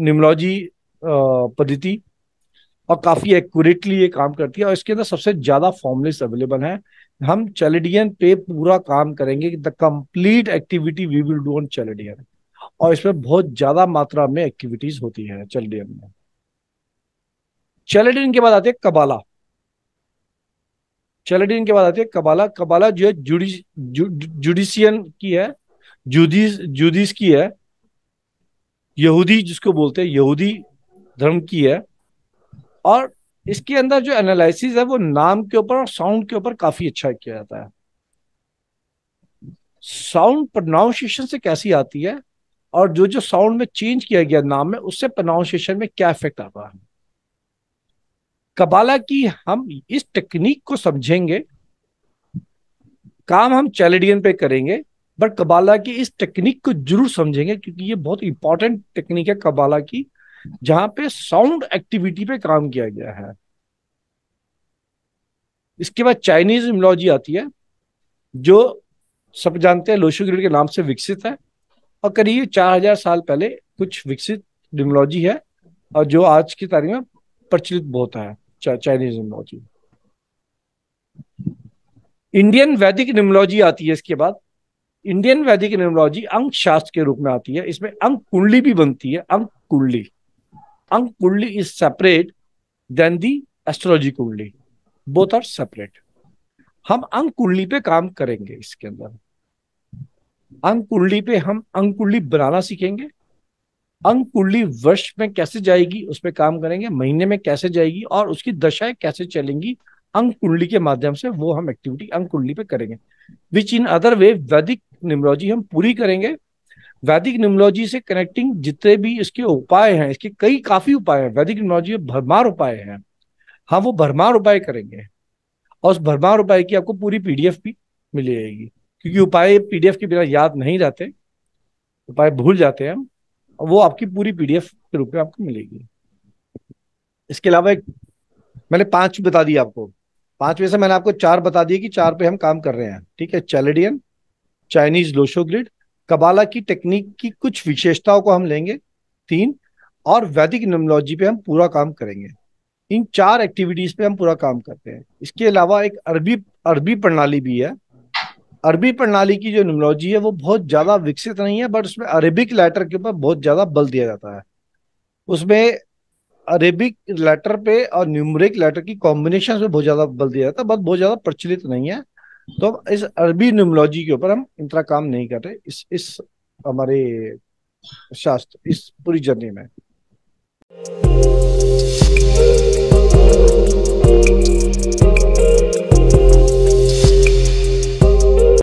न्यूमोलॉजी पद्धति और काफी एक्यूरेटली ये काम करती है और इसके अंदर सबसे ज्यादा फॉर्मुलेस अवेलेबल है हम चेलेडियन पे पूरा काम करेंगे the complete activity we will do on Chaldean और इसमें बहुत ज्यादा मात्रा में एक्टिविटीज होती है चेलेडियन में चेलेडियन के बाद आते हैं कबाला चेलेडियन के बाद आती है कबाला कबाला जो है जुडिस जु, जुडिशियन की है जुडिस जुडिस की है यहूदी जिसको बोलते हैं यहूदी धर्म की है और इसके अंदर जो एनालिसिस है वो नाम के ऊपर और साउंड के ऊपर काफी अच्छा किया जाता है साउंड प्रोनाउंसिएशन से कैसी आती है और जो जो साउंड में चेंज किया गया नाम में उससे प्रोनाउंसिएशन में क्या इफेक्ट आता है कबाला की हम इस टेक्निक को समझेंगे काम हम चैलेडियन पे करेंगे बट कबाला की इस टेक्निक को जरूर समझेंगे क्योंकि ये बहुत इंपॉर्टेंट टेक्निक है कबाला की जहां पे साउंड एक्टिविटी पे काम किया गया है इसके बाद चाइनीज इमोलॉजी आती है जो सब जानते हैं लोशु ग्रिड के नाम से विकसित है और करीब चार हजार साल पहले कुछ विकसित डिमोलॉजी है और जो आज की तारीख में प्रचलित बहुत है चा, चाइनीज निमोलॉजी इंडियन वैदिक निमोलॉजी आती है इसके बाद इंडियन वैदिक न्यूमरोलॉजी अंक शास्त्र के रूप में आती है इसमें अंक कुंडली भी बनती है अंक कुंडली अंक कुंडली is separate than the astrology kundli both are separate हम अंक कुंडली पे काम करेंगे इसके अंदर अंक कुंडली पे हम अंक कुंडली बनाना सीखेंगे अंक कुंडली वर्ष में कैसे जाएगी उस पर काम करेंगे महीने में कैसे जाएगी और उसकी दशाएं कैसे चलेंगी अंग कुंडली के माध्यम से वो हम एक्टिविटी अंग कुंडली पे करेंगे विच इन अदर वे वैदिक न्यूमरोलॉजी हम पूरी करेंगे वैदिक न्यूमरोलॉजी से कनेक्टिंग जितने भी इसके उपाय हैं इसके कई काफी उपाय हैं वैदिक न्यूमरोलॉजी में भरमार उपाय हैं हम हाँ, वो भरमार उपाय करेंगे और उस भरमार उपाय की आपको पूरी पीडीएफ भी मिल जाएगी क्योंकि उपाय पीडीएफ के बिना याद नहीं रहते उपाय भूल जाते हैं हम वो आपकी पूरी पीडीएफ के रूप में आपको मिलेगी इसके अलावा एक मैंने पांच बता दिया आपको पांच में से मैंने आपको चार बता दिए कि चार पे हम काम कर रहे हैं ठीक है Chaldean Chinese Lo Shu grid Kabbalah की टेक्निक की कुछ विशेषताओं को हम लेंगे तीन और वैदिक नमोलॉजी पे हम पूरा काम करेंगे इन चार एक्टिविटीज पे हम पूरा काम करते हैं इसके अलावा एक अरबी अरबी प्रणाली भी है अरबी प्रणाली की जो नमोलॉजी है वो बहुत ज्यादा विकसित नहीं है बट उसमें अरेबिक लेटर के ऊपर बहुत ज्यादा बल दिया जाता है उसमें अरेबिक लेटर पे और न्यूमरिक लेटर की कॉम्बिनेशन पे बहुत ज्यादा बल दिया जाता है बहुत ज्यादा प्रचलित नहीं है तो हम इस अरबी न्यूमोलॉजी के ऊपर हम इतना काम नहीं कर रहे इस इस हमारे शास्त्र इस पूरी जर्नी में